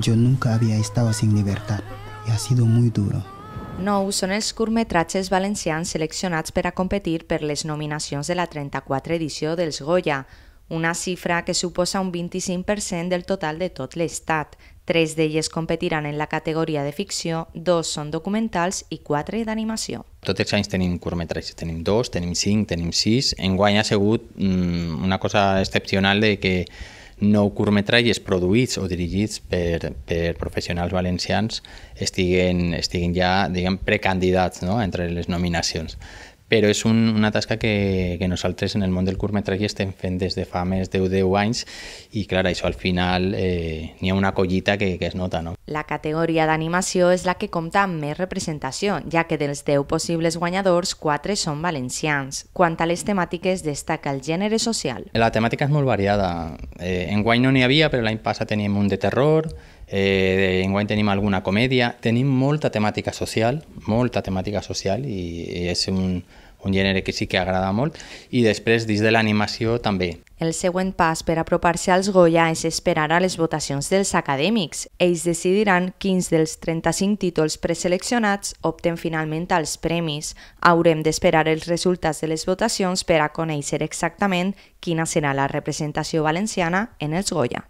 Jo nunca havia estat sin libertad i ha sido muy duro. Nou són els curtmetratges valencians seleccionats per a competir per les nominacions de la 34 edició dels Goya, una xifra que suposa un 25% del total de tot l'estat. Tres d'elles competiran en la categoria de ficció, dos són documentals i quatre d'animació. Tots els anys tenim curtmetratges, tenim dos, tenim cinc, tenim sis. Enguany ha sigut mm, una cosa excepcional de que nou curtmetratges produïts o dirigits per, per professionals valencians estiguen, estiguen ja diguem, precandidats no? entre les nominacions però és un, una tasca que, que nosaltres en el món del curtmetratge estem fent des de fa més de 10 anys i, clar, això al final eh, n'hi ha una collita que, que es nota. No? La categoria d'animació és la que compta amb més representació, ja que dels 10 possibles guanyadors, 4 són valencians. Quant a les temàtiques, destaca el gènere social. La temàtica és molt variada. Eh, en guany no n'hi havia, però l'any passat teníem un de terror, Eh, enguany tenim alguna comèdia, tenim molta temàtica social, molta temàtica social i, i és un, un gènere que sí que agrada molt, i després dins de l'animació també. El següent pas per apropar-se als Goya és esperar a les votacions dels acadèmics. Ells decidiran quins dels 35 títols preseleccionats opten finalment als premis. Haurem d'esperar els resultats de les votacions per a conèixer exactament quina serà la representació valenciana en els Goya.